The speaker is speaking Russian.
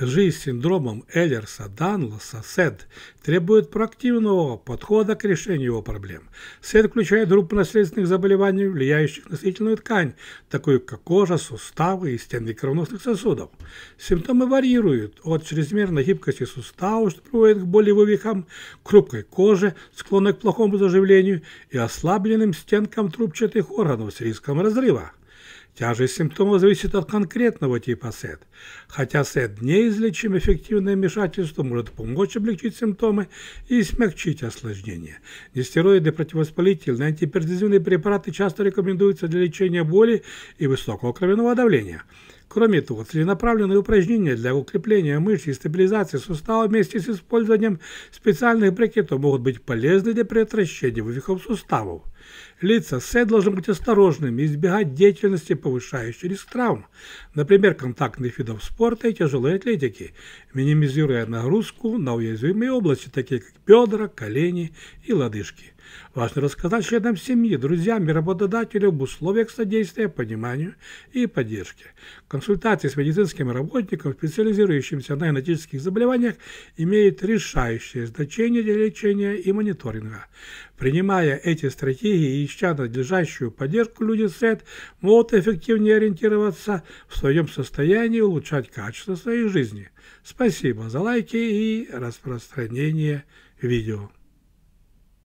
Жизнь с синдромом Эллерса-Данлоса, СЭД, требует проактивного подхода к решению его проблем. СЭД включает группу наследственных заболеваний, влияющих на сосудистую ткань, такую как кожа, суставы и стены кровеносных сосудов. Симптомы варьируют от чрезмерной гибкости суставов, что приводит к болевым вихам, крупкой кожи, склонной к плохому заживлению и ослабленным стенкам трубчатых органов с риском разрыва. Тяжесть симптома зависит от конкретного типа СЭД. Хотя СЭД неизлечим, эффективное вмешательство может помочь облегчить симптомы и смягчить осложнения. Нестероиды, противовоспалительные, антипердизивные препараты часто рекомендуются для лечения боли и высокого кровяного давления. Кроме того, целенаправленные упражнения для укрепления мышц и стабилизации сустава вместе с использованием специальных брекетов могут быть полезны для предотвращения вывихов суставов. Лица СЭ должны быть осторожными и избегать деятельности, повышающей риск травм, например, контактных видов спорта и тяжелой атлетики, минимизируя нагрузку на уязвимые области, такие как бедра, колени и лодыжки. Важно рассказать членам семьи, друзьям и работодателям об условиях содействия, пониманию и поддержки. Консультации с медицинским работником, специализирующимся на генетических заболеваниях, имеют решающее значение для лечения и мониторинга. Принимая эти стратегии и ища надлежащую поддержку, люди с могут эффективнее ориентироваться в своем состоянии и улучшать качество своей жизни. Спасибо за лайки и распространение видео.